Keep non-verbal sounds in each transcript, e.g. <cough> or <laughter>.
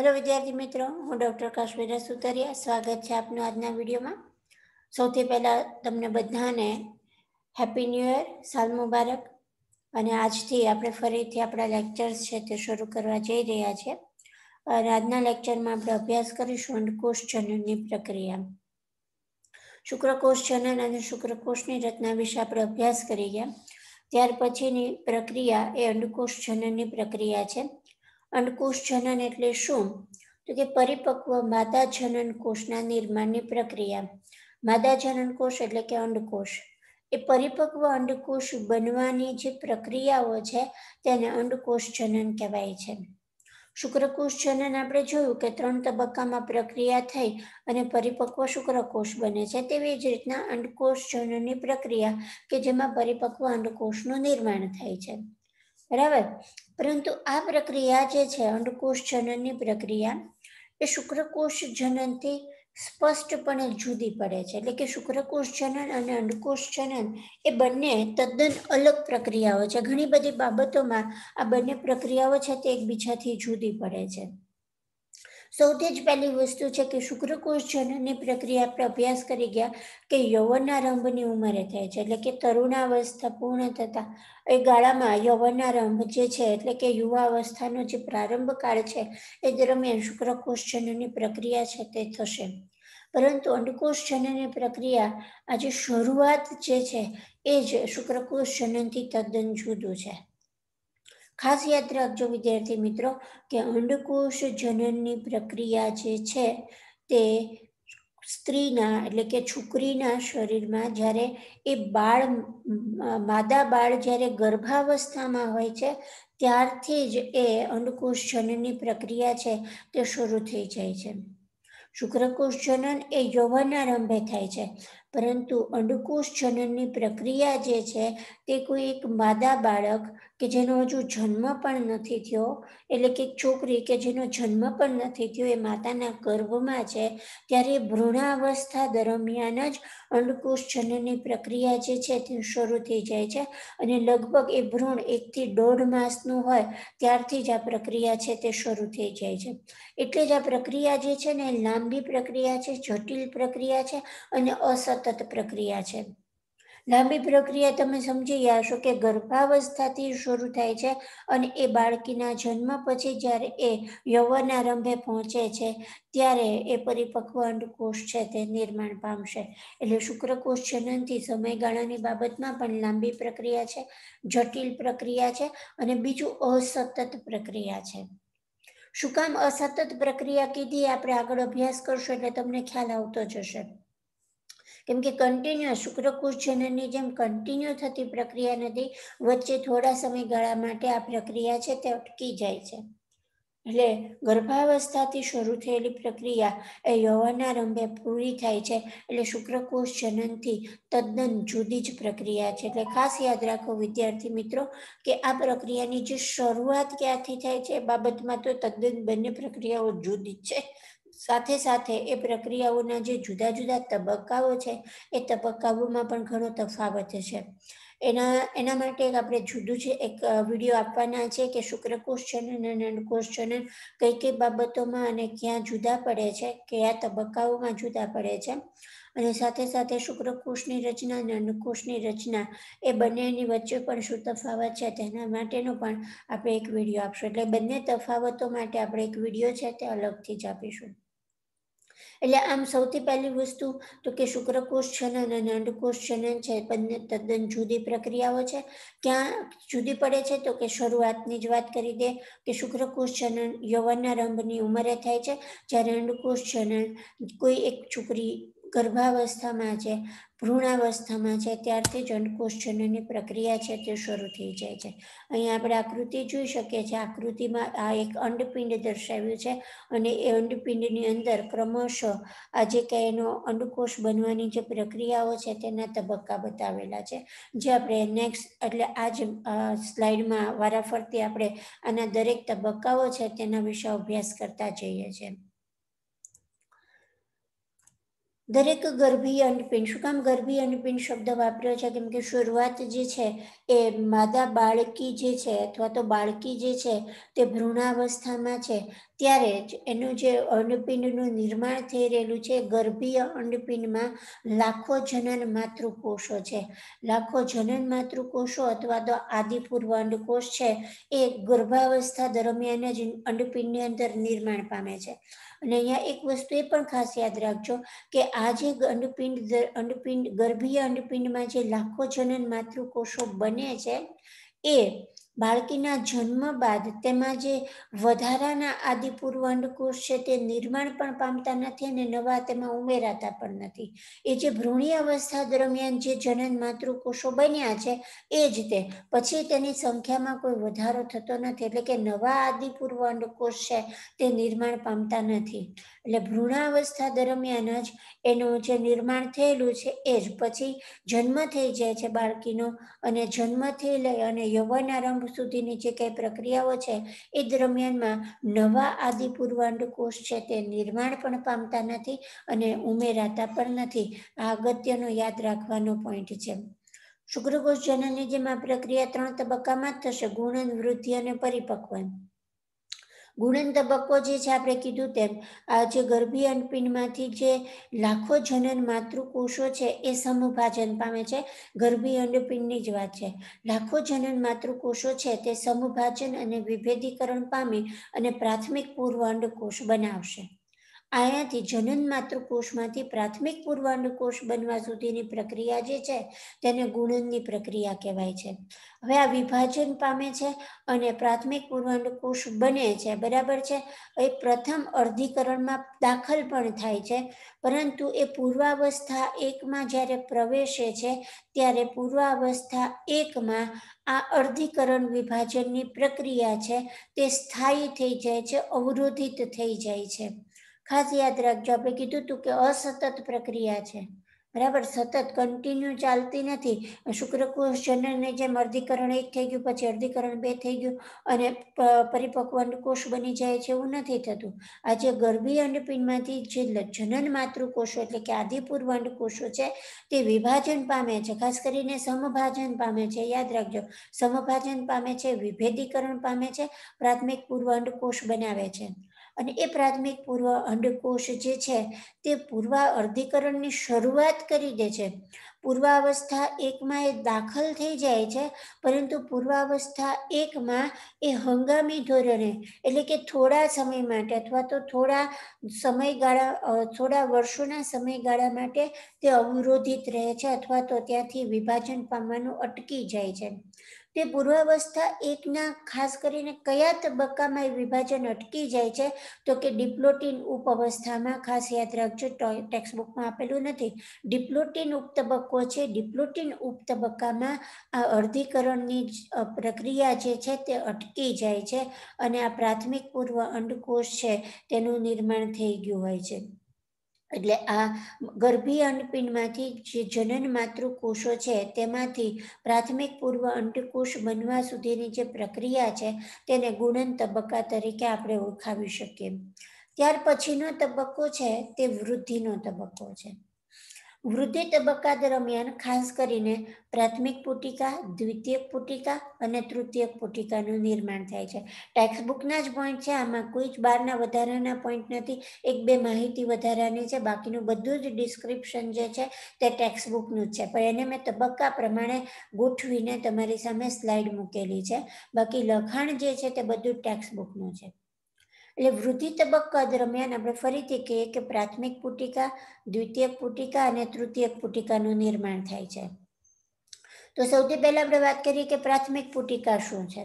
hello વિદ્યાર્થી મિત્રો હું ડૉક્ટર કાશ્મીરા સુતરિયા સ્વાગત છે આપનું આજના વિડીયોમાં સૌથી પહેલાં તમને બધાને હેપી ન્યૂ યર સાલ મુબારક અને આજથી આપણે ફરીથી આપણા લેક્ચર્સ છે તે શરૂ કરવા જઈ રહ્યા છે અને આજના લેક્ચરમાં આપણે અભ્યાસ કરીશું અંડકોષ જનનની પ્રક્રિયા શુક્રકોષ જનન અને શુક્રકોષની રચના વિશે આપણે અભ્યાસ કરી ગયા ત્યાર પછીની પ્રક્રિયા એ અંડકોષ જનનની પ્રક્રિયા છે અંડકોષ જનન એટલે શું તો કે પરિપક્વ માદા જનન કોષના નિર્માણની પ્રક્રિયા માદા જનન કોષ એટલે કે અંડકોષ એ પરિપક્વ અંડકોષ બનવાની જે પ્રક્રિયાઓ છે તેને અંડકોષ જનન કહેવાય છે શુક્રકોષ જનન આપણે જોયું કે ત્રણ તબક્કામાં પ્રક્રિયા થઈ અને પરિપક્વ શુક્રકોષ બને છે તેવી જ રીતના અંડકોષ જનનની પ્રક્રિયા કે જેમાં પરિપક્વ અંડકોષનું નિર્માણ થાય છે બરાબર પરંતુ આ પ્રક્રિયા જે છે અંડકોષ જનનની પ્રક્રિયા એ શુક્રકોષ જનનથી સ્પષ્ટપણે જુદી પડે છે એટલે કે શુક્રકોષ જનન અને અંડકોષ જનન એ બંને તદ્દન અલગ પ્રક્રિયાઓ છે ઘણી બધી બાબતોમાં આ બંને પ્રક્રિયાઓ છે તે એકબીજાથી જુદી પડે છે સૌથી જ પહેલી વસ્તુ છે કે શુક્રકોષ જનનની પ્રક્રિયા આપણે અભ્યાસ કરી ગયા કે યૌવનારંભની ઉંમરે થાય છે એટલે કે તરુણાવસ્થા પૂર્ણ થતા એ ગાળામાં યૌવનારંભ જે છે એટલે કે યુવા અવસ્થાનો જે પ્રારંભ કાળ છે એ દરમિયાન શુક્રકોષ જનનની પ્રક્રિયા છે તે થશે પરંતુ અંડકોષ જનની પ્રક્રિયા આજે શરૂઆત જે છે એ જ શુક્રકોષ જનનથી તદ્દન જુદું છે ખાસ યાદ રાખજો વિદ્યાર્થી મિત્રો કે અંડકોશ જનનની પ્રક્રિયા જે છે તે સ્ત્રીના એટલે કે છોકરીના શરીરમાં જ્યારે એ બાળ માદા બાળ જ્યારે ગર્ભાવસ્થામાં હોય છે ત્યારથી જ એ અંડકોશ જનનની પ્રક્રિયા છે તે શરૂ થઈ જાય છે શુક્રકોષ જનન એ આરંભે થાય છે પરંતુ અંડકોષ જનનની પ્રક્રિયા જે છે તે કોઈ એક માદા બાળક કે જેનો હજુ જન્મ પણ નથી થયો એટલે કે છોકરી કે જેનો જન્મ પણ નથી થયો એ માતાના ગર્ભમાં છે ત્યારે ભ્રૂણાવસ્થા દરમિયાન જ અંડકુશ જનની પ્રક્રિયા જે છે તે શરૂ થઈ જાય છે અને લગભગ એ ભ્રૂણ એકથી દોઢ માસનું હોય ત્યારથી જ આ પ્રક્રિયા છે તે શરૂ થઈ જાય છે એટલે જ આ પ્રક્રિયા જે છે ને એ લાંબી પ્રક્રિયા છે જટિલ પ્રક્રિયા છે અને અસતત પ્રક્રિયા છે લાંબી પ્રક્રિયા તમે સમજી ગયા હશો કે ગર્ભાવસ્થાથી શરૂ થાય છે અને એ બાળકીના જન્મ પછી જ્યારે એ આરંભે પહોંચે છે ત્યારે એ પરિપક્વ અંડકોષ છે તે નિર્માણ પામશે એટલે શુક્રકોષ જનનથી સમયગાળાની બાબતમાં પણ લાંબી પ્રક્રિયા છે જટિલ પ્રક્રિયા છે અને બીજું અસતત પ્રક્રિયા છે શું કામ અસતત પ્રક્રિયા કીધી આપણે આગળ અભ્યાસ કરશો એટલે તમને ખ્યાલ આવતો જશે કેમ કે કન્ટિન્યુ શુક્રકુશ જનનની જેમ કન્ટિન્યુ થતી પ્રક્રિયા નથી વચ્ચે થોડા સમયગાળા માટે આ પ્રક્રિયા છે તે અટકી જાય છે એટલે ગર્ભાવસ્થાથી શરૂ થયેલી પ્રક્રિયા એ યૌવનના રંભે પૂરી થાય છે એટલે શુક્રકોષ જનનથી તદ્દન જુદી જ પ્રક્રિયા છે એટલે ખાસ યાદ રાખો વિદ્યાર્થી મિત્રો કે આ પ્રક્રિયાની જે શરૂઆત ક્યાંથી થાય છે એ બાબતમાં તો તદ્દન બંને પ્રક્રિયાઓ જુદી જ છે સાથે સાથે એ પ્રક્રિયાઓના જે જુદા જુદા તબક્કાઓ છે એ તબક્કાઓમાં પણ ઘણો તફાવત છે એના એના માટે આપણે જુદું છે એક વિડીયો આપવાના છે કે શુક્રકોષ જનન અને અંડકોષ જનન કઈ કઈ બાબતોમાં અને ક્યાં જુદા પડે છે કયા તબક્કાઓમાં જુદા પડે છે અને સાથે સાથે શુક્રકોષની રચના અને અંડકોષની રચના એ બંનેની વચ્ચે પણ શું તફાવત છે તેના માટેનો પણ આપણે એક વિડીયો આપશું એટલે બંને તફાવતો માટે આપણે એક વિડીયો છે તે અલગથી જ આપીશું એટલે આમ સૌથી પહેલી વસ્તુ તો કે શુક્રકોષ જનન અને અંડકોષ જનન છે બંને તદ્દન જુદી પ્રક્રિયાઓ છે ક્યાં જુદી પડે છે તો કે શરૂઆતની જ વાત કરી દે કે શુક્રકોષ જનન યૌવનના રંભની ઉંમરે થાય છે જ્યારે અંડકોષ જનન કોઈ એક છોકરી ગર્ભાવસ્થામાં છે ભ્રૂણાવસ્થામાં છે ત્યારથી જ અંકુશજનની પ્રક્રિયા છે તે શરૂ થઈ જાય છે અહીંયા આપણે આકૃતિ જોઈ શકીએ છીએ આકૃતિમાં આ એક અંડપિંડ દર્શાવ્યું છે અને એ અંડપિંડની અંદર ક્રમશઃ આજે કે એનો અંડકોષ બનવાની જે પ્રક્રિયાઓ છે તેના તબક્કા બતાવેલા છે જે આપણે નેક્સ્ટ એટલે આ જ સ્લાઇડમાં વારાફરતી આપણે આના દરેક તબક્કાઓ છે તેના વિશે અભ્યાસ કરતા જઈએ છીએ દરેક ગર્ભી અન્નપિંડ શું કામ ગર્ભી અન્નપિંડ શબ્દ વાપર્યો છે કેમ કે શરૂઆત જે છે એ માદા બાળકી જે છે અથવા તો બાળકી જે છે તે ભ્રૂણાવસ્થામાં છે ત્યારે જ એનું જે અન્નપિંડનું નિર્માણ થઈ રહેલું છે ગર્ભીય અન્નપિંડમાં લાખો જનન માતૃકોષો છે લાખો જનન માતૃકોષો અથવા તો આદિપૂર્વ અંડકોષ છે એ ગર્ભાવસ્થા દરમિયાન જ અંડપિંડની અંદર નિર્માણ પામે છે અને અહીંયા એક વસ્તુ એ પણ ખાસ યાદ રાખજો કે આ જે અંડપિંડ અંડપિંડ ગર્ભીય અંડપિંડમાં જે લાખો જનન માતૃકોષો બને છે એ બાળકીના જન્મ બાદ તેમાં જે વધારાના આદિ પૂર્વ અંડકોષ છે તે નિર્માણ પણ પામતા નથી અને નવા તેમાં ઉમેરાતા પણ નથી એ જે ભ્રૂણી અવસ્થા દરમિયાન જે જનન માતૃકોષો બન્યા છે એ જ તે પછી તેની સંખ્યામાં કોઈ વધારો થતો નથી એટલે કે નવા આદિ પૂર્વ અંડકોષ છે તે નિર્માણ પામતા નથી એટલે ભ્રૂણાવસ્થા દરમિયાન જ એનું જે નિર્માણ થયેલું છે એ જ પછી જન્મ થઈ જાય છે બાળકીનો અને જન્મથી લઈ અને યૌવનારંભ સુધીની જે કંઈ પ્રક્રિયાઓ છે એ દરમિયાનમાં નવા આદિ કોષ છે તે નિર્માણ પણ પામતા નથી અને ઉમેરાતા પણ નથી આ અગત્યનો યાદ રાખવાનો પોઈન્ટ છે શુક્રકોષ જનનની જેમાં પ્રક્રિયા ત્રણ તબક્કામાં જ થશે ગુણન વૃદ્ધિ અને પરિપક્વન ગુણન તબક્કો જે છે આપણે કીધું તેમ આ જે ગર્ભી અંડપિંડમાંથી જે લાખો જનન માતૃકોષો છે એ સમુભાજન પામે છે ગર્ભી અંડપિંડની જ વાત છે લાખો જનન માતૃકોષો છે તે સમભાજન અને વિભેદીકરણ પામી અને પ્રાથમિક પૂર્વ અંડકોષ બનાવશે આયાથી જનન માતૃકોષમાંથી પ્રાથમિક પૂર્વાનુકોષ બનવા સુધીની પ્રક્રિયા જે છે તેને ગુણનની પ્રક્રિયા કહેવાય છે હવે આ વિભાજન પામે છે અને પ્રાથમિક પૂર્વાનુકોષ બને છે બરાબર છે એ પ્રથમ અર્ધીકરણમાં દાખલ પણ થાય છે પરંતુ એ પૂર્વાવસ્થા એકમાં જ્યારે પ્રવેશે છે ત્યારે પૂર્વાવસ્થા એકમાં આ અર્ધીકરણ વિભાજનની પ્રક્રિયા છે તે સ્થાયી થઈ જાય છે અવરોધિત થઈ જાય છે ખાસ યાદ રાખજો આપણે કીધું હતું કે અસતત પ્રક્રિયા છે બરાબર સતત કન્ટિન્યુ ચાલતી નથી શુક્રકોષ જનનને જેમ અર્ધીકરણ એક થઈ ગયું પછી અર્ધીકરણ બે થઈ ગયું અને પરિપક્વ અંડકોષ બની જાય છે એવું નથી થતું આજે જે ગર્ભી અંડપિંડમાંથી જે જનન માતૃકોષો એટલે કે આદિપૂર્વ અંડકોષો છે તે વિભાજન પામે છે ખાસ કરીને સમભાજન પામે છે યાદ રાખજો સમભાજન પામે છે વિભેદીકરણ પામે છે પ્રાથમિક પૂર્વ અંડકોષ બનાવે છે અને એ પ્રાથમિક પૂર્વ અંડકોષ જે છે તે પૂર્વા અર્ધીકરણની શરૂઆત કરી દે છે પૂર્વાવસ્થા એકમાં એ દાખલ થઈ જાય છે પરંતુ પૂર્વાવસ્થા એકમાં એ હંગામી ધોરણે એટલે કે થોડા સમય માટે અથવા તો થોડા સમયગાળા થોડા વર્ષોના સમયગાળા માટે તે અવરોધિત રહે છે અથવા તો ત્યાંથી વિભાજન પામવાનું અટકી જાય છે તે પૂર્વાવસ્થા એકના ખાસ કરીને કયા તબક્કામાં એ વિભાજન અટકી જાય છે તો કે ડિપ્લોટીન ઉપ અવસ્થામાં ખાસ યાદ રાખજો બુકમાં આપેલું નથી ડિપ્લોટીન ઉપ તબક્કો છે ડિપ્લોટીન ઉપ તબક્કામાં આ અર્ધીકરણની પ્રક્રિયા જે છે તે અટકી જાય છે અને આ પ્રાથમિક પૂર્વ અંડકોષ છે તેનું નિર્માણ થઈ ગયું હોય છે એટલે આ ગર્ભીય અંડપિંડમાંથી જે જનન માતૃકોષો છે તેમાંથી પ્રાથમિક પૂર્વ અંડકોષ બનવા સુધીની જે પ્રક્રિયા છે તેને ગુણન તબક્કા તરીકે આપણે ઓળખાવી શકીએ ત્યાર પછીનો તબક્કો છે તે વૃદ્ધિનો તબક્કો છે વૃદ્ધિ તબક્કા દરમિયાન ખાસ કરીને પ્રાથમિક પુટિકા દ્વિતીયક પુટિકા અને તૃતીયક પુટિકાનું નિર્માણ થાય છે ટેક્સ્ટબુકના જ પોઈન્ટ છે આમાં કોઈ જ બારના વધારાના પોઈન્ટ નથી એક બે માહિતી વધારાની છે બાકીનું બધું જ ડિસ્ક્રિપ્શન જે છે તે ટેક્સ્ટબુકનું જ છે પણ એને મેં તબક્કા પ્રમાણે ગોઠવીને તમારી સામે સ્લાઇડ મૂકેલી છે બાકી લખાણ જે છે તે બધું ટેક્સ્ટબુકનું છે એટલે વૃદ્ધિ તબક્કા દરમિયાન આપણે ફરીથી કહીએ કે પ્રાથમિક પુટિકા દ્વિતીયક પુટિકા અને તૃતીયક પુટિકાનું નિર્માણ થાય છે તો સૌથી પહેલાં આપણે વાત કરીએ કે પ્રાથમિક પુટિકા શું છે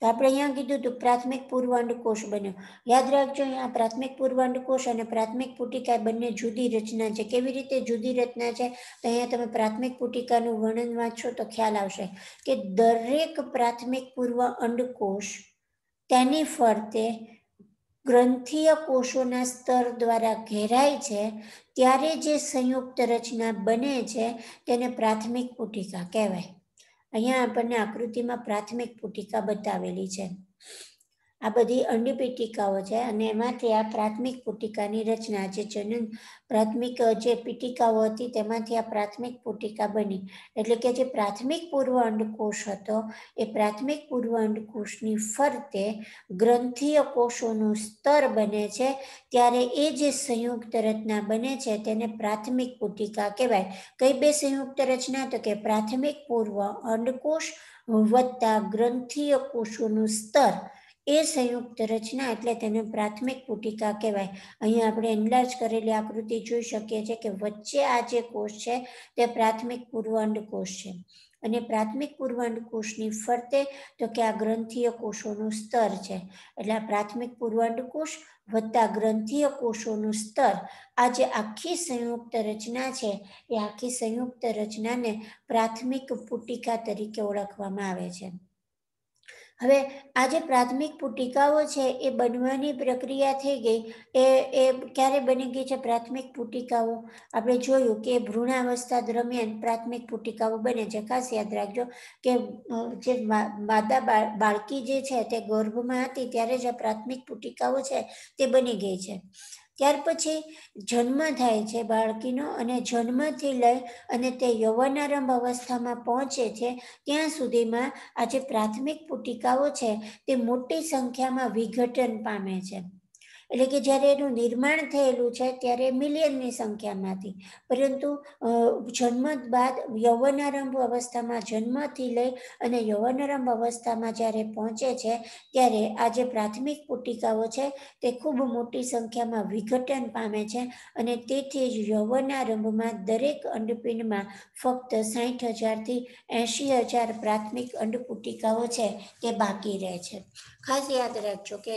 તો આપણે અહીંયા કીધું હતું પ્રાથમિક પૂર્વાંડકોષ બન્યો યાદ રાખજો અહીંયા પ્રાથમિક પૂર્વાંડકોષ અને પ્રાથમિક પુટિકા બંને જુદી રચના છે કેવી રીતે જુદી રચના છે તો અહીંયા તમે પ્રાથમિક પુટિકાનું વર્ણન વાંચો તો ખ્યાલ આવશે કે દરેક પ્રાથમિક પૂર્વ અંડકોષ તેની ફરતે ગ્રંથિય કોષોના સ્તર દ્વારા ઘેરાય છે ત્યારે જે સંયુક્ત રચના બને છે તેને પ્રાથમિક પુટિકા કહેવાય અહીંયા આપણને આકૃતિમાં પ્રાથમિક પુટિકા બતાવેલી છે આ બધી અંડુપીટિકાઓ છે અને એમાંથી આ પ્રાથમિક પુટિકાની રચના જે જનન પ્રાથમિક જે પીટિકાઓ હતી તેમાંથી આ પ્રાથમિક પુટિકા બની એટલે કે જે પ્રાથમિક પૂર્વ અંડકોષ હતો એ પ્રાથમિક પૂર્વ અંડકોષની ફરતે ગ્રંથીય કોષોનું સ્તર બને છે ત્યારે એ જે સંયુક્ત રચના બને છે તેને પ્રાથમિક પુટિકા કહેવાય કઈ બે સંયુક્ત રચના તો કે પ્રાથમિક પૂર્વ અંડકોષ વત્તા ગ્રંથીય કોષોનું સ્તર એ સંયુક્ત રચના એટલે તેને પ્રાથમિક પુટિકા કહેવાય અહીંયા આપણે એન્લાર્જ કરેલી આકૃતિ જોઈ શકીએ છીએ કે વચ્ચે આ જે કોષ છે તે પ્રાથમિક પૂર્વાંડ કોષ છે અને પ્રાથમિક પૂર્વાંડ કોષની ફરતે તો કે આ ગ્રંથીય કોષોનું સ્તર છે એટલે આ પ્રાથમિક પૂર્વાંડ કોષ વત્તા ગ્રંથીય કોષોનું સ્તર આ જે આખી સંયુક્ત રચના છે એ આખી સંયુક્ત રચનાને પ્રાથમિક પુટિકા તરીકે ઓળખવામાં આવે છે હવે આ જે પ્રાથમિક પુટિકાઓ છે એ બનવાની પ્રક્રિયા થઈ ગઈ એ એ ક્યારે બની ગઈ છે પ્રાથમિક પુટિકાઓ આપણે જોયું કે ભ્રૂણાવસ્થા દરમિયાન પ્રાથમિક પુટિકાઓ બને છે ખાસ યાદ રાખજો કે જે માદા બાળકી જે છે તે ગર્ભમાં હતી ત્યારે જ આ પ્રાથમિક પુટિકાઓ છે તે બની ગઈ છે ત્યાર પછી જન્મ થાય છે બાળકીનો અને જન્મથી લઈ અને તે યૌવનારંભ અવસ્થામાં પહોંચે છે ત્યાં સુધીમાં આ જે પ્રાથમિક પુટિકાઓ છે તે મોટી સંખ્યામાં વિઘટન પામે છે એટલે કે જ્યારે એનું નિર્માણ થયેલું છે ત્યારે મિલિયનની સંખ્યામાં હતી પરંતુ જન્મ બાદ યૌવનારંભ અવસ્થામાં જન્મથી લઈ અને યૌવનારંભ અવસ્થામાં જ્યારે પહોંચે છે ત્યારે આ જે પ્રાથમિક પુટિકાઓ છે તે ખૂબ મોટી સંખ્યામાં વિઘટન પામે છે અને તેથી જ યૌવનારંભમાં દરેક અંડપિંડમાં ફક્ત સાઠ હજારથી એંશી હજાર પ્રાથમિક અંડપુટિકાઓ છે તે બાકી રહે છે ખાસ યાદ રાખજો કે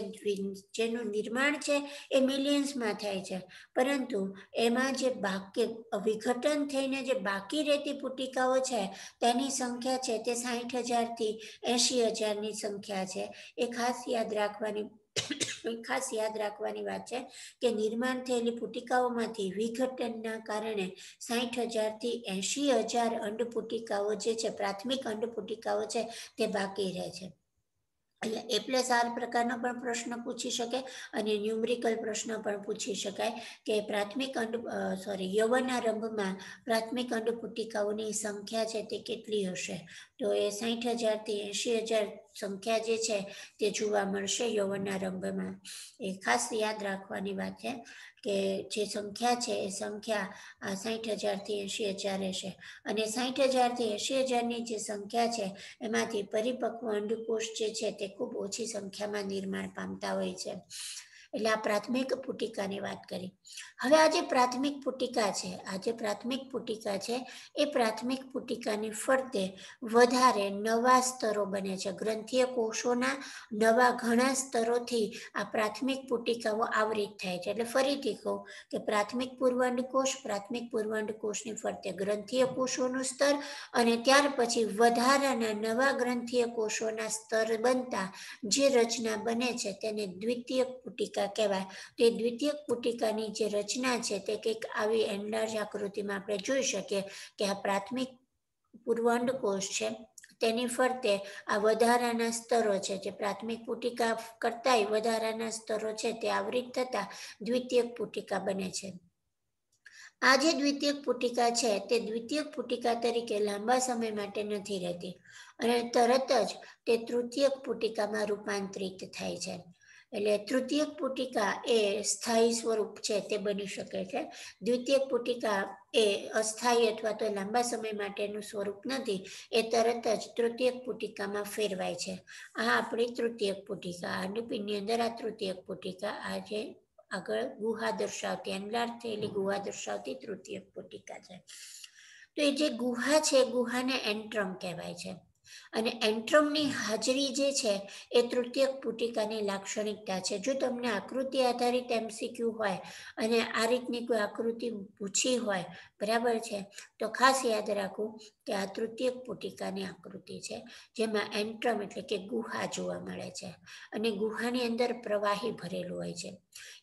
જેનું નિર્માણ છે એ મિલિયન્સમાં થાય છે પરંતુ એમાં જે બાકી વિઘટન થઈને જે બાકી રહેતી પુટિકાઓ છે તેની સંખ્યા છે તે સાહીઠ હજારથી એંશી હજારની સંખ્યા છે એ ખાસ યાદ રાખવાની ખાસ યાદ રાખવાની વાત છે કે નિર્માણ થયેલી પુટિકાઓમાંથી વિઘટનના કારણે સાઠ હજારથી એંશી હજાર અંડ પુટિકાઓ જે છે પ્રાથમિક અંડ પુટિકાઓ છે તે બાકી રહે છે એટલે એ સાર આર પ્રકારનો પણ પ્રશ્ન પૂછી શકાય અને ન્યુમરિકલ પ્રશ્ન પણ પૂછી શકાય કે પ્રાથમિક અંડ સોરી યવનારંભમાં પ્રાથમિક અંડ પુટિકાઓની સંખ્યા છે તે કેટલી હશે તો એ સાહીઠ હજારથી એંશી હજાર સંખ્યા જે છે તે જોવા મળશે યવનારંભમાં એ ખાસ યાદ રાખવાની વાત છે કે જે સંખ્યા છે એ સંખ્યા આ સાઠ હજારથી એંશી હજાર રહેશે અને સાઠ હજારથી એંશી હજારની જે સંખ્યા છે એમાંથી પરિપક્વ અંડકોષ જે છે તે ખૂબ ઓછી સંખ્યામાં નિર્માણ પામતા હોય છે એટલે આ પ્રાથમિક પુટિકાની વાત કરી હવે આ જે પ્રાથમિક પુટિકા છે આ જે પ્રાથમિક પુટિકા છે એ પ્રાથમિક પુટિકાની ફરતે વધારે નવા સ્તરો બને છે ગ્રંથિય કોષોના નવા ઘણા સ્તરોથી આ પ્રાથમિક પુટિકાઓ આવરિત થાય છે એટલે ફરીથી કહું કે પ્રાથમિક પૂર્વાંડ કોષ પ્રાથમિક પૂર્વાંડ કોષની ફરતે ગ્રંથિય કોષોનું સ્તર અને ત્યાર પછી વધારાના નવા ગ્રંથિય કોષોના સ્તર બનતા જે રચના બને છે તેને દ્વિતીય પુટિકા પુટિકા કહેવાય તો એ દ્વિતીયક પુટિકાની જે રચના છે તે કંઈક આવી એન્ડાર્જ આકૃતિમાં આપણે જોઈ શકીએ કે આ પ્રાથમિક પૂર્વ અંડકોષ છે તેની ફરતે આ વધારાના સ્તરો છે જે પ્રાથમિક પુટિકા કરતાય વધારાના સ્તરો છે તે આવૃત થતા દ્વિતીયક પુટિકા બને છે આ જે દ્વિતીયક પુટિકા છે તે દ્વિતીયક પુટિકા તરીકે લાંબા સમય માટે નથી રહેતી અને તરત જ તે તૃતીયક પુટિકામાં રૂપાંતરિત થાય છે એટલે તૃતીયક પુટિકા એ સ્થાયી સ્વરૂપ છે તે બની શકે છે દ્વિતીયક પુટિકા એ અસ્થાયી અથવા તો લાંબા સમય માટેનું સ્વરૂપ નથી એ તરત જ તૃતીયક પુટિકામાં ફેરવાય છે આ આપણી તૃતીયક પુટિકા અંડપિંડની અંદર આ તૃતીયક પુટિકા આજે આગળ ગુહા દર્શાવતી અંડાર થયેલી ગુહા દર્શાવતી તૃતીયક પુટિકા છે તો એ જે ગુહા છે ગુહાને એન્ટ્રમ કહેવાય છે અને એન્ટ્રમની હાજરી જે છે એ તૃતીયક પુટિકાની લાક્ષણિકતા છે જો તમને આકૃતિ આધારિત એમસીક્યુ હોય અને આ રીતની કોઈ આકૃતિ પૂછી હોય બરાબર છે તો ખાસ યાદ રાખું કે આ તૃતીયક પુટિકાની આકૃતિ છે જેમાં એન્ટ્રમ એટલે કે ગુહા જોવા મળે છે અને ગુહાની અંદર પ્રવાહી ભરેલું હોય છે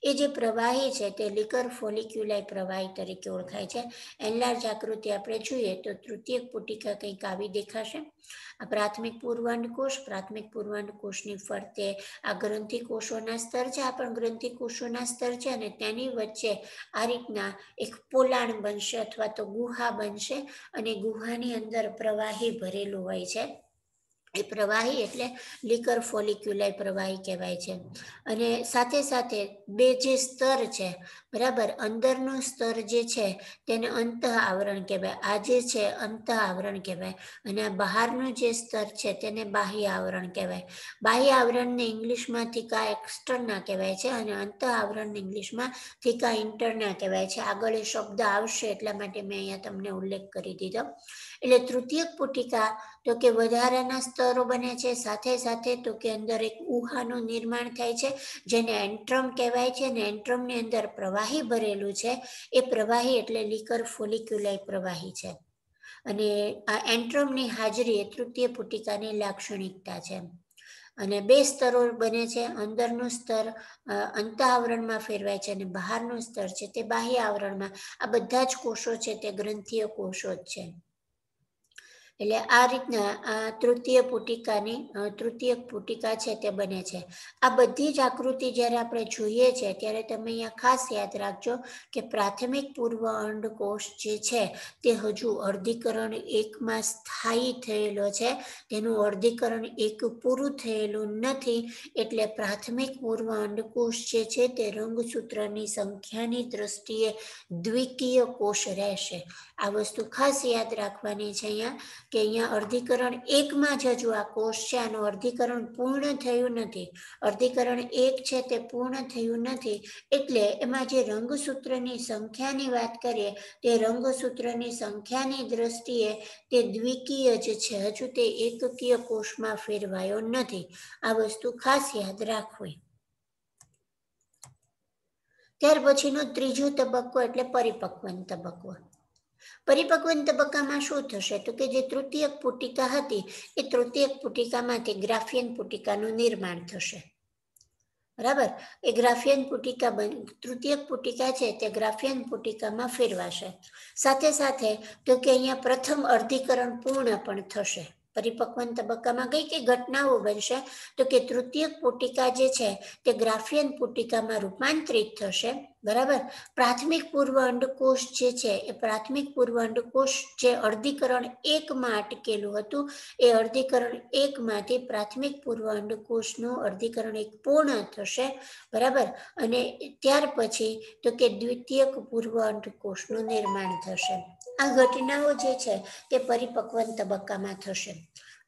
એ જે પ્રવાહી છે તે લિકર ફોલિક્યુલાઈ પ્રવાહી તરીકે ઓળખાય છે એનલાર્જ આકૃતિ આપણે જોઈએ તો તૃતીય પુટિકા કંઈક આવી દેખાશે આ પ્રાથમિક પૂર્વાંડ કોષ પ્રાથમિક પૂર્વાંડ કોષની ફરતે આ ગ્રંથિ કોષોના સ્તર છે આ પણ ગ્રંથિ કોષોના સ્તર છે અને તેની વચ્ચે આ રીતના એક પોલાણ બનશે અથવા તો ગુહા બનશે અને ગુહાની અંદર પ્રવાહી ભરેલું હોય છે એ પ્રવાહી એટલે લિકર ફોલિક્યુલાઈ પ્રવાહી કહેવાય છે અને સાથે સાથે બે જે સ્તર છે બરાબર અંદરનું સ્તર જે છે તેને અંત આવરણ કહેવાય આ જે છે અંત આવરણ કહેવાય અને આ બહારનું જે સ્તર છે તેને બાહ્ય આવરણ કહેવાય બાહ્ય આવરણને ઇંગ્લિશમાં થીકા એક્સટર્ના કહેવાય છે અને અંત આવરણને ઇંગ્લિશમાં થીકા ઇન્ટરના કહેવાય છે આગળ એ શબ્દ આવશે એટલા માટે મેં અહીંયા તમને ઉલ્લેખ કરી દીધો એટલે તૃતીયક પુટિકા તો કે વધારાના સ્તરો બને છે સાથે સાથે તો કે અંદર એક ઉહાનું નિર્માણ થાય છે જેને એન્ટ્રમ કહેવાય છે અને એન્ટ્રમની અંદર પ્રવાહી ભરેલું છે એ પ્રવાહી એટલે લિકર ફોલિક્યુલાઈ પ્રવાહી છે અને આ એન્ટ્રમની હાજરી એ તૃતીય પુટિકાની લાક્ષણિકતા છે અને બે સ્તરો બને છે અંદરનું સ્તર અંત આવરણમાં ફેરવાય છે અને બહારનું સ્તર છે તે બાહ્ય આવરણમાં આ બધા જ કોષો છે તે ગ્રંથીય કોષો જ છે એટલે આ રીતના આ તૃતીય પુટિકાની તૃતીય પુટિકા છે તે બને છે આ બધી જ આકૃતિ જ્યારે આપણે જોઈએ છે ત્યારે તમે અહીંયા ખાસ યાદ રાખજો કે પ્રાથમિક પૂર્વ અંડકોષ જે છે તે હજુ અર્ધીકરણ એકમાં સ્થાયી થયેલો છે તેનું અર્ધીકરણ એક પૂરું થયેલું નથી એટલે પ્રાથમિક પૂર્વ અંડકોષ જે છે તે રંગસૂત્રની સંખ્યાની દ્રષ્ટિએ દ્વિકીય કોષ રહેશે આ વસ્તુ ખાસ યાદ રાખવાની છે અહીંયા કે અહીંયા અર્ધીકરણ એકમાં જ હજુ આ કોષ છે આનું અર્ધીકરણ પૂર્ણ થયું નથી અર્ધીકરણ એક છે તે પૂર્ણ થયું નથી એટલે એમાં જે રંગસૂત્રની સંખ્યાની વાત કરીએ તે રંગસૂત્રની સંખ્યાની દ્રષ્ટિએ તે દ્વિકીય જ છે હજુ તે એકકીય કોષમાં ફેરવાયો નથી આ વસ્તુ ખાસ યાદ રાખવી ત્યાર પછીનો ત્રીજો તબક્કો એટલે પરિપક્વન તબક્કો પરિપક્વન તબક્કામાં શું થશે તો કે જે તૃતીય પુટિકા હતી એ તૃતીય પુટિકામાંથી ગ્રાફિયન પુટિકાનું નિર્માણ થશે બરાબર એ ગ્રાફિયન પુટિકા બન તૃતીય પુટિકા છે તે ગ્રાફિયન પુટિકામાં ફેરવાશે સાથે સાથે તો કે અહીંયા પ્રથમ અર્ધીકરણ પૂર્ણ પણ થશે પરિપક્વન તબક્કામાં કઈ કઈ ઘટનાઓ બનશે તો કે તૃતીય પુટિકા જે છે તે ગ્રાફિયન પુટિકામાં રૂપાંતરિત થશે બરાબર પ્રાથમિક પૂર્વ અંડકોષ જે છે એ પ્રાથમિક પૂર્વ અંડકોષ જે અર્ધીકરણ એકમાં અટકેલું હતું એ અર્ધીકરણ એકમાંથી પ્રાથમિક પૂર્વ અંડકોષનું અર્ધીકરણ એક પૂર્ણ થશે બરાબર અને ત્યાર પછી તો કે દ્વિતીયક પૂર્વ અંડકોષનું નિર્માણ થશે આ ઘટનાઓ જે છે તે પરિપક્વન તબક્કામાં થશે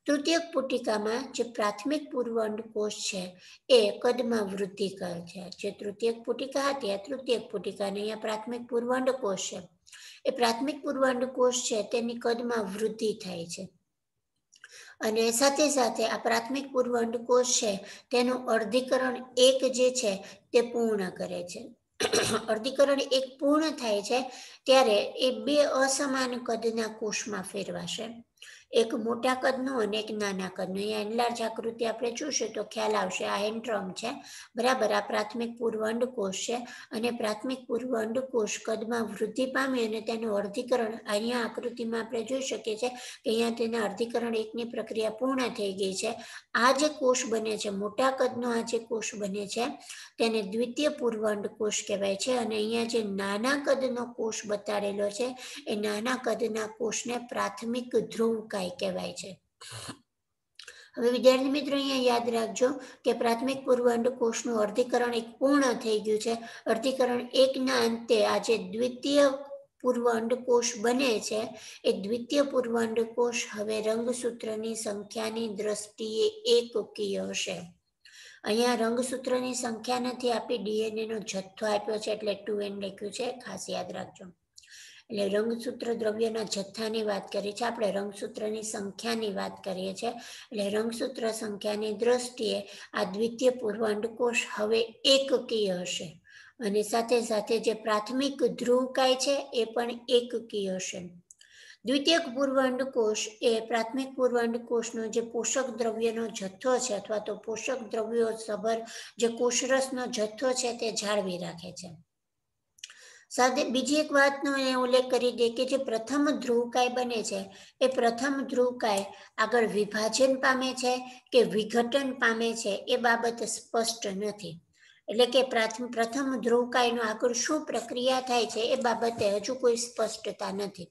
તૃતીય પુટિકામાં જે પ્રાથમિક પૂર્વ અંડકોષ છે એ કદમાં વૃદ્ધિ કરે છે જે તૃતીય પુટિકા હતી આ તૃતીય પુટિકા અને અહીંયા પ્રાથમિક પૂર્વ અંડકોષ છે એ પ્રાથમિક પૂર્વ અંડકોષ છે તેની કદમાં વૃદ્ધિ થાય છે અને સાથે સાથે આ પ્રાથમિક પૂર્વ અંડકોષ છે તેનું અર્ધીકરણ એક જે છે તે પૂર્ણ કરે છે <coughs> અર્ધીકરણ એક પૂર્ણ થાય છે ત્યારે એ બે અસમાન કદના કોષમાં ફેરવાશે એક મોટા કદનો અને એક નાના કદનું એ એનલાર્જ આકૃતિ આપણે જોશું તો ખ્યાલ આવશે આ એન્ટ્રમ છે બરાબર આ પ્રાથમિક પૂર્વંડ કોષ છે અને પ્રાથમિક પૂર્વંડ કોષ કદમાં વૃદ્ધિ પામે અને તેનું અર્ધીકરણ અહીંયા આકૃતિમાં આપણે જોઈ શકીએ છીએ કે અહીંયા તેના અર્ધીકરણ એકની પ્રક્રિયા પૂર્ણ થઈ ગઈ છે આ જે કોષ બને છે મોટા કદનો આ જે કોષ બને છે તેને દ્વિતીય પૂર્વંડ કોષ કહેવાય છે અને અહીંયા જે નાના કદનો કોષ બતાડેલો છે એ નાના કદના કોષને પ્રાથમિક ધ્રુવ સહાય કહેવાય છે હવે વિદ્યાર્થી મિત્રો અહીંયા યાદ રાખજો કે પ્રાથમિક પૂર્વાંડ કોષનું અર્ધીકરણ એક પૂર્ણ થઈ ગયું છે અર્ધીકરણ એકના અંતે આજે દ્વિતીય પૂર્વાંડ કોષ બને છે એ દ્વિતીય પૂર્વાંડ કોષ હવે રંગસૂત્રની સંખ્યાની દ્રષ્ટિએ એકકીય હશે અહીંયા રંગસૂત્રની સંખ્યા નથી આપી ડીએનએ નો જથ્થો આપ્યો છે એટલે ટુ એન લખ્યું છે ખાસ યાદ રાખજો એટલે રંગસૂત્ર દ્રવ્યના જથ્થાની વાત કરીએ છીએ આપણે રંગસૂત્રની સંખ્યાની વાત કરીએ છીએ એટલે રંગસૂત્ર સંખ્યાની દ્રષ્ટિએ આ દ્વિતીય પૂર્વાંડકોષ હવે એકકીય હશે અને સાથે સાથે જે પ્રાથમિક ધ્રુવકાય છે એ પણ એકકીય હશે દ્વિતીય પૂર્વાંડકોષ એ પ્રાથમિક પૂર્વાંડકોષનો જે પોષક દ્રવ્યનો જથ્થો છે અથવા તો પોષક દ્રવ્યો સભર જે કોષરસનો જથ્થો છે તે જાળવી રાખે છે સાથે બીજી એક વાતનો એ ઉલ્લેખ કરી દે કે જે પ્રથમ ધ્રુવકાય બને છે એ પ્રથમ ધ્રુવકાય આગળ વિભાજન પામે છે કે વિઘટન પામે છે એ બાબત સ્પષ્ટ નથી એટલે કે પ્રથમ ધ્રુવકાયનો આગળ શું પ્રક્રિયા થાય છે એ બાબતે હજુ કોઈ સ્પષ્ટતા નથી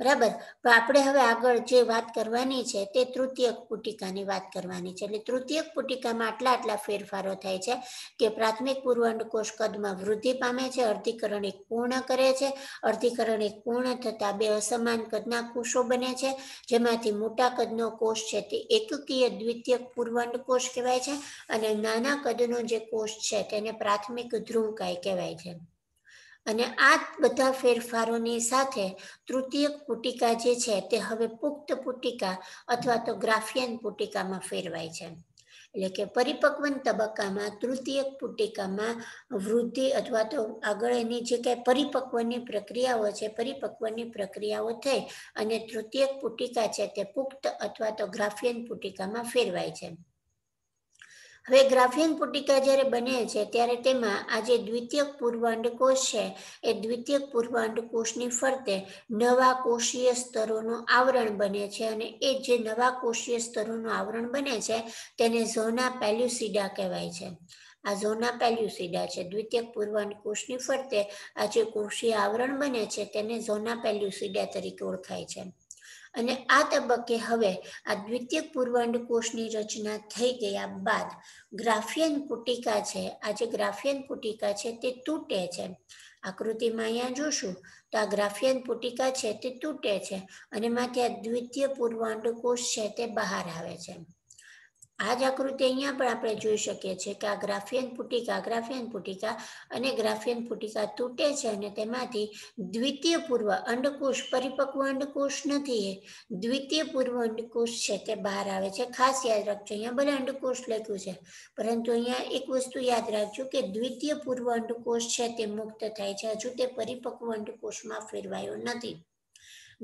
બરાબર તો આપણે હવે આગળ જે વાત કરવાની છે તે તૃતીયક પુટિકાની વાત કરવાની છે એટલે તૃતીયક પુટિકામાં આટલા આટલા ફેરફારો થાય છે કે પ્રાથમિક પૂર્વ અંડકોષ કદમાં વૃદ્ધિ પામે છે અર્ધીકરણ એક પૂર્ણ કરે છે અર્ધીકરણ એક પૂર્ણ થતાં બે અસમાન કદના કોષો બને છે જેમાંથી મોટા કદનો કોષ છે તે એકકીય દ્વિતીયક પૂર્વ અંડકોષ કહેવાય છે અને નાના કદનો જે કોષ છે તેને પ્રાથમિક ધ્રુવકાય કહેવાય છે અને આ બધા ફેરફારોની સાથે તૃતીય પુટિકા જે છે તે હવે પુખ્ત પુટિકા અથવા તો ગ્રાફિયન પુટિકામાં ફેરવાય છે એટલે કે પરિપક્વન તબક્કામાં તૃતીય પુટિકામાં વૃદ્ધિ અથવા તો આગળ એની જે કાંઈ પરિપક્વની પ્રક્રિયાઓ છે પરિપક્વની પ્રક્રિયાઓ થઈ અને તૃતીય પુટિકા છે તે પુખ્ત અથવા તો ગ્રાફિયન પુટિકામાં ફેરવાય છે હવે ગ્રાફિયન પુટિકા જ્યારે બને છે ત્યારે તેમાં આ જે દ્વિતીયક કોષ છે એ દ્વિતીયક કોષની ફરતે નવા કોષીય સ્તરોનું આવરણ બને છે અને એ જે નવા કોષીય સ્તરોનું આવરણ બને છે તેને ઝોના પેલ્યુસિડા કહેવાય છે આ ઝોના પેલ્યુસિડા છે દ્વિતીયક કોષની ફરતે આ જે કોષીય આવરણ બને છે તેને ઝોના પેલ્યુસિડા તરીકે ઓળખાય છે અને આ તબક્કે હવે આ દ્વિતીય પૂર્વાંડ કોષની રચના થઈ ગયા બાદ ગ્રાફિયન પુટિકા છે આ જે ગ્રાફિયન પુટિકા છે તે તૂટે છે આકૃતિમાં અહીંયા જોશું તો આ ગ્રાફિયન પુટિકા છે તે તૂટે છે અને માંથી આ દ્વિતીય પૂર્વાંડ કોષ છે તે બહાર આવે છે આ જ આકૃતિ અહીંયા પણ આપણે જોઈ શકીએ છીએ કે આ ગ્રાફિયન પુટિકા ગ્રાફિયન પુટિકા અને ગ્રાફિયન પુટિકા તૂટે છે અને તેમાંથી દ્વિતીય પૂર્વ અંડકોષ પરિપક્વ અંડકોષ નથી એ દ્વિતીય પૂર્વ અંડકોષ છે તે બહાર આવે છે ખાસ યાદ રાખજો અહીંયા ભલે અંડકોષ લખ્યું છે પરંતુ અહીંયા એક વસ્તુ યાદ રાખજો કે દ્વિતીય પૂર્વ અંડકોષ છે તે મુક્ત થાય છે હજુ તે પરિપક્વ અંડકોષમાં ફેરવાયો નથી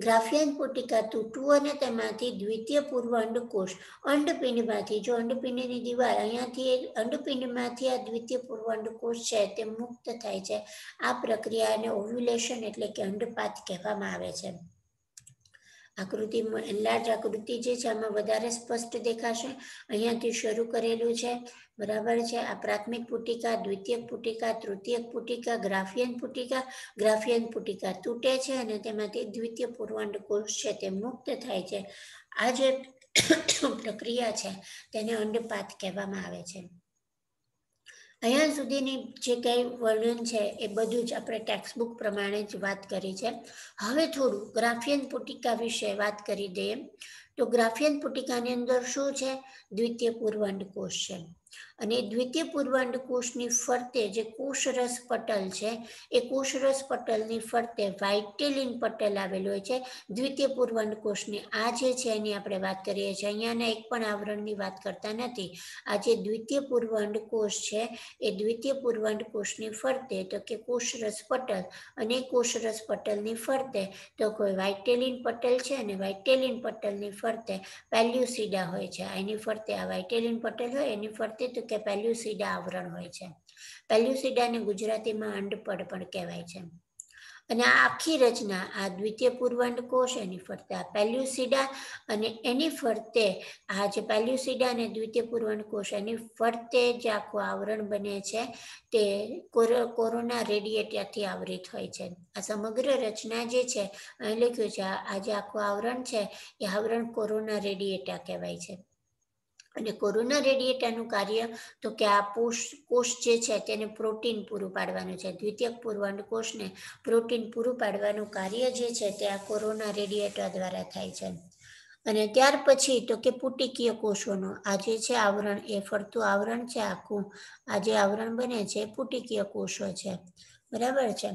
ગ્રાફિયન પોટિકા તૂટવું અને તેમાંથી દ્વિતીય પૂર્વ અંડકોષ અંડપિંડમાંથી જો અંડપિંડની દિવાલ અહીંયાથી અંડપિંડમાંથી આ દ્વિતીય પૂર્વ અંડકોષ છે તે મુક્ત થાય છે આ પ્રક્રિયાને ઓવ્યુલેશન એટલે કે અંડપાત કહેવામાં આવે છે આકૃતિ લાર્જ આકૃતિ જે છે આમાં વધારે સ્પષ્ટ દેખાશે અહીંયાથી શરૂ કરેલું છે બરાબર છે આ પ્રાથમિક પુટિકા દ્વિતીયક પુટિકા તૃતીયક પુટિકા ગ્રાફિયન પુટિકા ગ્રાફિયન પુટિકા તૂટે છે અને તેમાંથી દ્વિતીય પૂર્વાંડ કોષ છે તે મુક્ત થાય છે આ જે પ્રક્રિયા છે તેને અંડપાત કહેવામાં આવે છે અહીંયા સુધીની જે કંઈ વર્ણન છે એ બધું જ આપણે ટેક્સ્ટબુક પ્રમાણે જ વાત કરી છે હવે થોડું ગ્રાફિયન પુટિકા વિશે વાત કરી દઈએ તો ગ્રાફિયન પુટિકાની અંદર શું છે દ્વિતીય પૂર્વાંડ કોષ છે અને દ્વિતીય પૂર્વાંડ કોષની ફરતે જે કોષરસ પટલ છે એ કોષરસ પટલની ફરતે વાઇટેલિન પટલ આવેલું હોય છે દ્વિતીય પૂર્વાંડ કોષની આ જે છે એની આપણે વાત કરીએ છીએ અહીંયાના એક પણ આવરણની વાત કરતા નથી આ જે દ્વિતીય પૂર્વાંડ કોષ છે એ દ્વિતીય પૂર્વાંડ કોષની ફરતે તો કે કોષરસ પટલ અને કોષરસ પટલની ફરતે તો કોઈ વાઇટેલિન પટલ છે અને વાઇટેલિન પટલની ફરતે પેલ્યુસિડા હોય છે એની ફરતે આ વાઇટેલિન પટલ હોય એની ફરતે તો કે પેલ્યુસિડા આવરણ હોય છે પેલ્યુસિડાને ગુજરાતીમાં અંડપડ પણ કહેવાય છે અને આ આખી રચના આ દ્વિતીય પૂર્વાંડ કોષ એની ફરતે આ પેલ્યુસિડા અને એની ફરતે આ જે પેલ્યુસિડા અને દ્વિતીય પૂર્વાંડ કોષ એની ફરતે જે આખું આવરણ બને છે તે કોરોના રેડિયેટરથી આવરિત હોય છે આ સમગ્ર રચના જે છે અહીં લખ્યું છે આ જે આખું આવરણ છે એ આવરણ કોરોના રેડિયેટા કહેવાય છે અને કોરોના રેડિયેટરનું કાર્ય તો કે આ પોષ કોષ જે છે તેને પ્રોટીન પૂરું પાડવાનું છે દ્વિતીયક પૂર્વાંડ કોષને પ્રોટીન પૂરું પાડવાનું કાર્ય જે છે તે આ કોરોના રેડિયેટર દ્વારા થાય છે અને ત્યાર પછી તો કે પુટિકીય કોષોનો આ જે છે આવરણ એ ફરતું આવરણ છે આખું આ જે આવરણ બને છે પુટિકીય કોષો છે બરાબર છે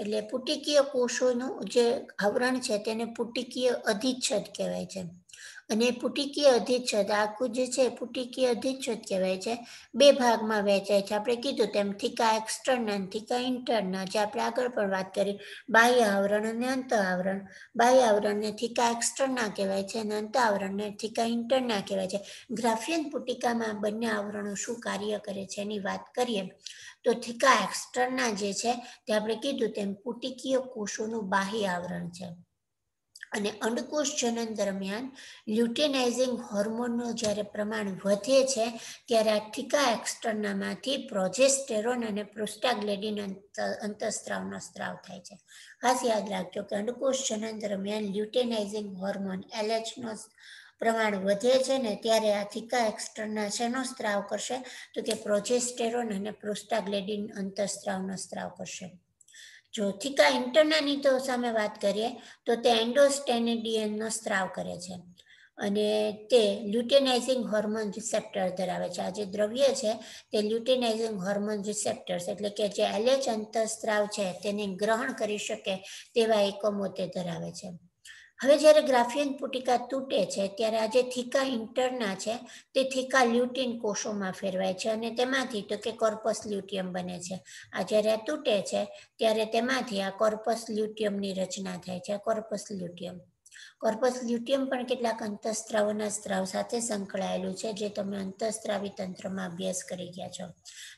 એટલે પુટિકીય કોષોનું જે આવરણ છે તેને પુટિકીય અધિચ્છદ કહેવાય છે અને પુટિકીય અધિચ્છદ આખું જે છે પુટિકીય અધિચ્છદ કહેવાય છે બે ભાગમાં વહેંચાય છે આપણે કીધું તેમ થિકા એક્સટર્નલ થીકા ઇન્ટરનલ જે આપણે આગળ પણ વાત કરી બાહ્ય આવરણ અને અંત આવરણ બાહ્ય આવરણને થિકા એક્સટર્ના કહેવાય છે અને અંત આવરણને થીકા ઇન્ટરના કહેવાય છે ગ્રાફિયન પુટિકામાં બંને આવરણો શું કાર્ય કરે છે એની વાત કરીએ તો થિકા એક્સટર્ના જે છે તે આપણે કીધું તેમ પુટિકીય કોષોનું બાહ્ય આવરણ છે અને અંડકોષ જનન દરમિયાન લ્યુટેનાઇઝિંગ હોર્મોનનું જ્યારે પ્રમાણ વધે છે ત્યારે આ ઠીકા એક્સટર્નામાંથી પ્રોજેસ્ટેરોન અને પ્રોસ્ટાગ્લેડિન અંતઃસ્ત્રાવનો સ્ત્રાવ થાય છે ખાસ યાદ રાખજો કે અંડકોષ જનન દરમિયાન લ્યુટેનાઇઝિંગ હોર્મોન એલએચનો પ્રમાણ વધે છે ને ત્યારે આ થીકા એક્સટર્ના શેનો સ્ત્રાવ કરશે તો કે પ્રોજેસ્ટેરોન અને પ્રોસ્ટાગ્લેડિન અંતસ્ત્રાવનો સ્ત્રાવ કરશે જો થીકા ઇન્ટરનાની તો સામે વાત કરીએ તો તે એન્ડોસ્ટેનેડિયનનો સ્ત્રાવ કરે છે અને તે લ્યુટેનાઇઝિંગ હોર્મોન રિસેપ્ટર ધરાવે છે આ જે દ્રવ્ય છે તે લ્યુટેનાઇઝિંગ હોર્મોન રિસેપ્ટર્સ એટલે કે જે એલએચ અંતઃસ્ત્રાવ છે તેને ગ્રહણ કરી શકે તેવા એકમો તે ધરાવે છે હવે જ્યારે ગ્રાફિયન પુટિકા તૂટે છે ત્યારે આ જે થીકા ઇન્ટરના છે તે થીકા લ્યુટિન કોષોમાં ફેરવાય છે અને તેમાંથી તો કે કોર્પસ લ્યુટિયમ બને છે આ જ્યારે તૂટે છે ત્યારે તેમાંથી આ કોર્પસ લ્યુટિયમની રચના થાય છે કોર્પસ લ્યુટિયમ કોર્પસ લ્યુટિયમ પણ કેટલાક અંતઃસ્ત્રાવના સ્ત્રાવ સાથે સંકળાયેલું છે જે તમે અંતઃસ્ત્રાવી તંત્રમાં અભ્યાસ કરી ગયા છો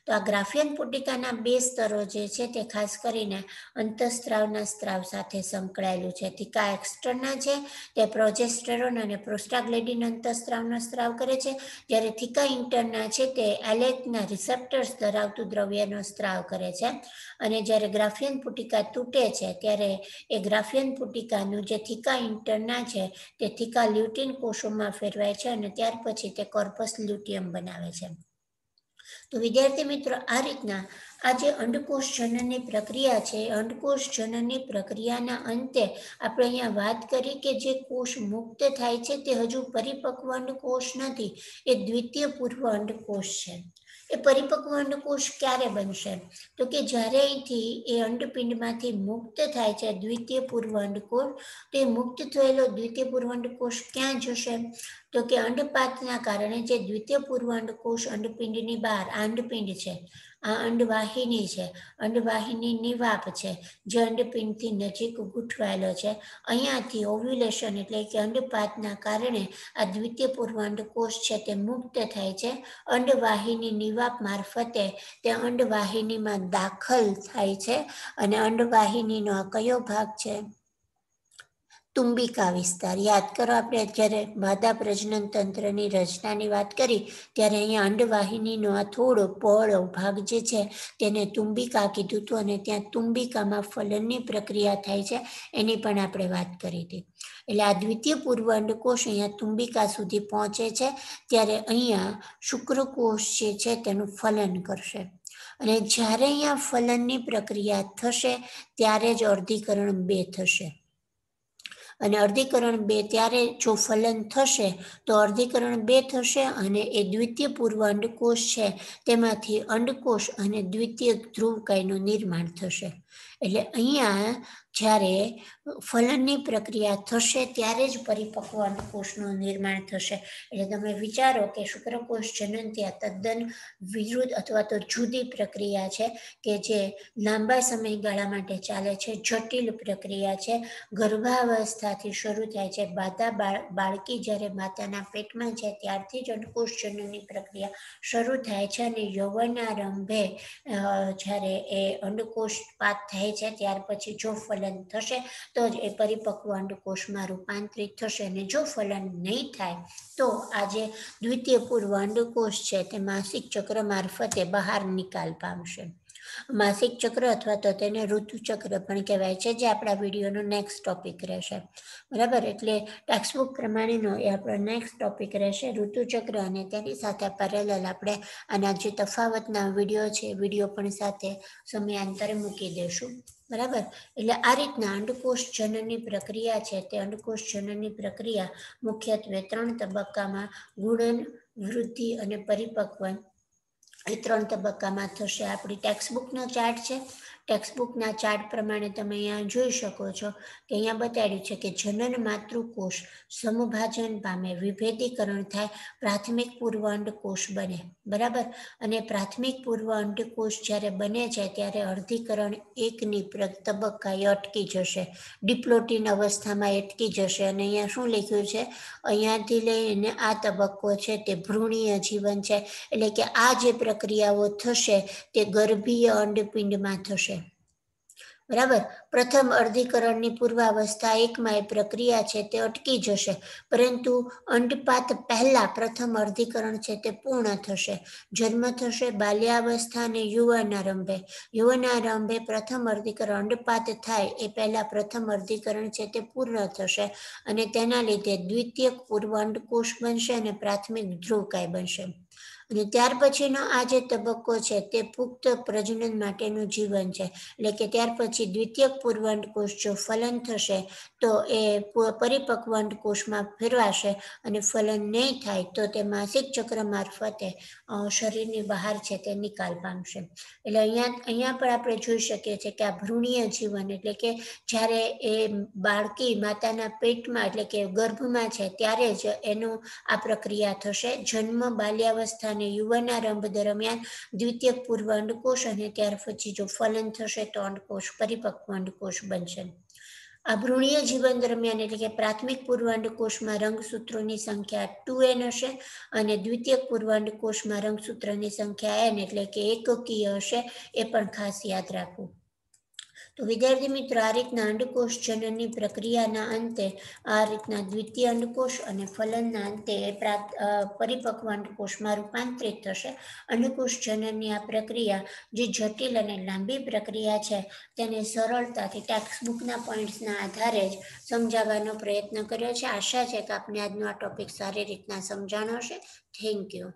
તો આ ગ્રાફિયન પુટિકાના બે સ્તરો જે છે તે ખાસ કરીને અંતઃસ્ત્રાવના સ્ત્રાવ સાથે સંકળાયેલું છે તિકા એક્સ્ટર્ના છે તે પ્રોજેસ્ટેરોન અને પ્રોસ્ટાગ્લેડિન અંતઃસ્ત્રાવનો સ્ત્રાવ કરે છે જ્યારે થિકા ઇન્ટરના છે તે એલેકના રિસેપ્ટર્સ ધરાવતું દ્રવ્યનો સ્ત્રાવ કરે છે અને જ્યારે ગ્રાફિયન પુટિકા તૂટે છે ત્યારે એ ગ્રાફિયન પુટિકાનું જે થિકા ઇન્ટરના ના છે તે થીકા લ્યુટિન કોષોમાં ફેરવાય છે અને ત્યાર પછી તે કોર્પસ લ્યુટિયમ બનાવે છે તો વિદ્યાર્થી મિત્રો આ રીતના આ જે અંડકોષ જનનની પ્રક્રિયા છે અંડકોષ જનનની પ્રક્રિયાના અંતે આપણે અહીંયા વાત કરી કે જે કોષ મુક્ત થાય છે તે હજુ પરિપક્વ અંડકોષ નથી એ દ્વિતીય પૂર્વ અંડકોષ છે એ પરિપક્વ અંડકોષ ક્યારે બનશે તો કે જ્યારે અહીંથી એ અંડપિંડમાંથી મુક્ત થાય છે દ્વિતીય પૂર્વ અંડકોષ તો એ મુક્ત થયેલો દ્વિતીય પૂર્વ અંડકોષ ક્યાં જશે તો કે અંડપાતના કારણે જે દ્વિતીય પૂર્વ અંડકોષ અંડપિંડની બહાર આ અંડપિંડ છે આ અંડવાહિની છે અંડવાહિની નિવાપ છે જે અંડપિંડથી નજીક ગૂંઠવાયેલો છે અહીંયાથી ઓવ્યુલેશન એટલે કે અંડપાતના કારણે આ દ્વિતીય પૂર્વાંડકોષ છે તે મુક્ત થાય છે અંડવાહિની નિવાપ મારફતે તે અંડવાહિનીમાં દાખલ થાય છે અને અંડવાહિનીનો આ કયો ભાગ છે તુંબિકા વિસ્તાર યાદ કરો આપણે જ્યારે માદા પ્રજનન તંત્રની રચનાની વાત કરી ત્યારે અહીંયા અંડવાહિનીનો આ થોડો પહોળો ભાગ જે છે તેને તુંબિકા કીધું હતું અને ત્યાં તુંબિકામાં ફલનની પ્રક્રિયા થાય છે એની પણ આપણે વાત કરી હતી એટલે આ દ્વિતીય પૂર્વ અંડકોષ અહીંયા તુંબિકા સુધી પહોંચે છે ત્યારે અહીંયા શુક્રકોષ જે છે તેનું ફલન કરશે અને જ્યારે અહીંયા ફલનની પ્રક્રિયા થશે ત્યારે જ અર્ધીકરણ બે થશે અને અર્ધીકરણ બે ત્યારે જો ફલન થશે તો અર્ધીકરણ બે થશે અને એ દ્વિતીય પૂર્વ અંડકોષ છે તેમાંથી અંડકોષ અને દ્વિતીય ધ્રુવકાયનું નિર્માણ થશે એટલે અહીંયા જ્યારે ફલનની પ્રક્રિયા થશે ત્યારે જ પરિપક્વ અંડકોષનું નિર્માણ થશે એટલે તમે વિચારો કે શુક્રકોષ જનન ત્યાં તદ્દન વિરુદ્ધ અથવા તો જુદી પ્રક્રિયા છે કે જે લાંબા સમયગાળા માટે ચાલે છે જટિલ પ્રક્રિયા છે ગર્ભાવસ્થાથી શરૂ થાય છે બાધા બાળકી જ્યારે માતાના પેટમાં છે ત્યારથી જ અંડકોષ જનનની પ્રક્રિયા શરૂ થાય છે અને યૌવનારંભે જ્યારે એ અંડકોષ પાત થાય છે ત્યાર પછી જો ફલ ફલન થશે તો જ એ પરિપક્વ અંડકોષમાં રૂપાંતરિત થશે અને જો ફલન નહીં થાય તો આજે દ્વિતીય પૂર્વ અંડકોષ છે તે માસિક ચક્ર મારફતે બહાર નિકાલ પામશે માસિક ચક્ર અથવા તો તેને ઋતુચક્ર પણ કહેવાય છે જે આપણા વિડીયોનો નેક્સ્ટ ટોપિક રહેશે બરાબર એટલે ટેક્સ્ટબુક પ્રમાણેનો એ આપણો નેક્સ્ટ ટોપિક રહેશે ઋતુચક્ર અને તેની સાથે પેરેલલ આપણે આના જે તફાવતના વિડીયો છે વિડીયો પણ સાથે સમયાંતરે મૂકી દઈશું બરાબર એટલે આ રીતના અંડકોષ જનનની પ્રક્રિયા છે તે અંડકોષ જનનની પ્રક્રિયા મુખ્યત્વે ત્રણ તબક્કામાં ગુણન વૃદ્ધિ અને પરિપક્વન એ ત્રણ તબક્કામાં થશે આપણી ટેક્સ્ટ બુકનો ચાર્ટ છે ટેક્સ્ટબુકના ચાર્ટ પ્રમાણે તમે અહીંયા જોઈ શકો છો કે અહીંયા બતાડ્યું છે કે જનન માતૃકોષ સમભાજન પામે વિભેદીકરણ થાય પ્રાથમિક પૂર્વ અંડકોષ બને બરાબર અને પ્રાથમિક પૂર્વ અંડકોષ જ્યારે બને છે ત્યારે અર્ધીકરણ એકની તબક્કાએ અટકી જશે ડિપ્લોટિન અવસ્થામાં અટકી જશે અને અહીંયા શું લખ્યું છે અહીંયાથી લઈને આ તબક્કો છે તે ભ્રૂણીય જીવન છે એટલે કે આ જે પ્રક્રિયાઓ થશે તે ગર્ભીય અંડપિંડમાં થશે બરાબર પ્રથમ અર્ધીકરણની પૂર્વાવસ્થા એકમાં એ પ્રક્રિયા છે તે અટકી જશે પરંતુ અંડપાત પહેલાં પ્રથમ અર્ધીકરણ છે તે પૂર્ણ થશે જન્મ થશે બાલ્યાવસ્થા અને યુવાનારંભે યુવાનારંભે પ્રથમ અર્ધીકરણ અંડપાત થાય એ પહેલાં પ્રથમ અર્ધીકરણ છે તે પૂર્ણ થશે અને તેના લીધે દ્વિતીય પૂર્વ અંડકોષ બનશે અને પ્રાથમિક ધ્રુવકાય બનશે અને ત્યાર પછીનો આ જે તબક્કો છે તે પુખ્ત પ્રજનન માટેનું જીવન છે એટલે કે ત્યાર પછી દ્વિતીય પૂર્વાંડ કોષ જો ફલન થશે તો એ પરિપક્વ અંડકોષમાં ફેરવાશે અને ફલન નહીં થાય તો તે માસિક ચક્ર મારફતે શરીરની બહાર છે તે નિકાલ પામશે એટલે અહીંયા અહીંયા પણ આપણે જોઈ શકીએ છીએ કે આ ભ્રૂણીય જીવન એટલે કે જ્યારે એ બાળકી માતાના પેટમાં એટલે કે ગર્ભમાં છે ત્યારે જ એનું આ પ્રક્રિયા થશે જન્મ બાલ્યાવસ્થા અને યુવાનારંભ દરમિયાન દ્વિતીય પૂર્વ અંડકોષ અને ત્યાર પછી જો ફલન થશે તો અંડકોષ પરિપક્વ અંડકોષ બનશે આ ભ્રૂણીય જીવન દરમિયાન એટલે કે પ્રાથમિક પૂર્વાંડ કોષમાં રંગસૂત્રોની સંખ્યા ટુ એન હશે અને દ્વિતીય પૂર્વાંડ કોષમાં રંગસૂત્રની સંખ્યા એન એટલે કે એકકીય હશે એ પણ ખાસ યાદ રાખવું તો વિદ્યાર્થી મિત્રો આ રીતના અંડકોષ જનનની પ્રક્રિયાના અંતે આ રીતના દ્વિતીય અંડકોષ અને ફલનના અંતે પરિપક્વ અંડકોષમાં રૂપાંતરિત થશે અંડકોષ જનનની આ પ્રક્રિયા જે જટિલ અને લાંબી પ્રક્રિયા છે તેને સરળતાથી ટેક્સ્ટબુકના પોઈન્ટ્સના આધારે જ સમજાવવાનો પ્રયત્ન કર્યો છે આશા છે કે આપને આજનો આ ટોપિક સારી રીતના સમજાણો હશે થેન્ક યુ